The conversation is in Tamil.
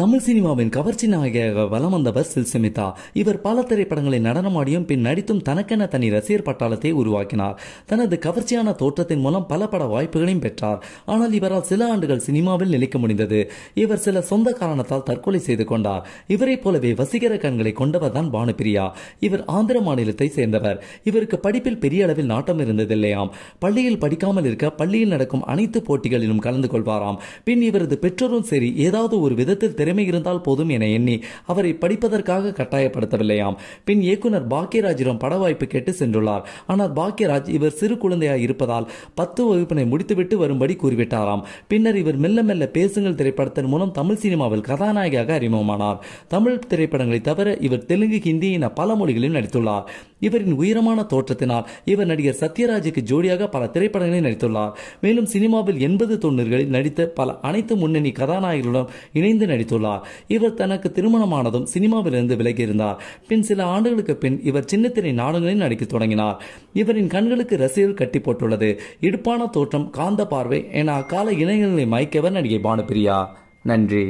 தமிழ் சினிமாவின் கவர்ச்சி நாயகியாக வலம் வந்தவர் சில்சமிதா இவர் பல திரைப்படங்களில் நடனமாடியும் பின் நடித்தும் தனக்கென தனி ரசிகர் பட்டாளத்தை உருவாக்கினார் தனது கவர்ச்சியான தோற்றத்தின் மூலம் பல பட வாய்ப்புகளையும் பெற்றார் ஆனால் இவரால் சில ஆண்டுகள் சினிமாவில் நிலைக்க முடிந்தது இவர் சில சொந்த காரணத்தால் தற்கொலை செய்து கொண்டார் இவரைப் போலவே வசீகர கண்களை கொண்டவர் தான் பானுபிரியா இவர் ஆந்திர மாநிலத்தை சேர்ந்தவர் இவருக்கு படிப்பில் பெரிய அளவில் நாட்டம் இருந்ததில்லையாம் பள்ளியில் படிக்காமல் இருக்க பள்ளியில் நடக்கும் அனைத்து போட்டிகளிலும் கலந்து கொள்வாராம் பின் இவரது பெற்றோரும் சரி ஏதாவது ஒரு விதத்தில் திரை திறமை இருந்தால் போதும் என எண்ணி அவரை படிப்பதற்காக கட்டாயப்படுத்தவில்லையாம் பின் இயக்குனர் பாக்கியராஜிடம் பட வாய்ப்பு கேட்டு சென்றுள்ளார் ஆனால் பாக்கியராஜ் இவர் சிறு குழந்தையாக இருப்பதால் பத்து வகுப்பினை முடித்துவிட்டு வரும்படி கூறிவிட்டாராம் பின்னர் இவர் மெல்ல மெல்ல பேசுங்கள் திரைப்படத்தின் மூலம் தமிழ் சினிமாவில் கதாநாயகியாக அறிமுகமானார் தமிழ் திரைப்படங்களை தவிர இவர் தெலுங்கு ஹிந்தி என பல மொழிகளில் நடித்துள்ளார் இவரின் உயரமான தோற்றத்தினால் இவர் நடிகர் சத்யராஜுக்கு ஜோடியாக பல திரைப்படங்களில் நடித்துள்ளார் மேலும் சினிமாவில் எண்பது தொண்ணூறுகளில் நடித்த பல அனைத்து முன்னணி கதாநாயகர்களுடன் இணைந்து நடித்துள்ளார் இவர் தனக்கு திருமணமானதும் சினிமாவிலிருந்து விலகியிருந்தார் பின் சில ஆண்டுகளுக்கு பின் இவர் சின்னத்திரை நாடகங்களில் நடிக்க தொடங்கினார் இவரின் கண்களுக்கு ரசிகர்கள் கட்டி போட்டுள்ளது இடுப்பான தோற்றம் காந்த பார்வை என அக்கால இளைஞர்களை மயக்கவர் நடிகை பானுபிரியா நன்றி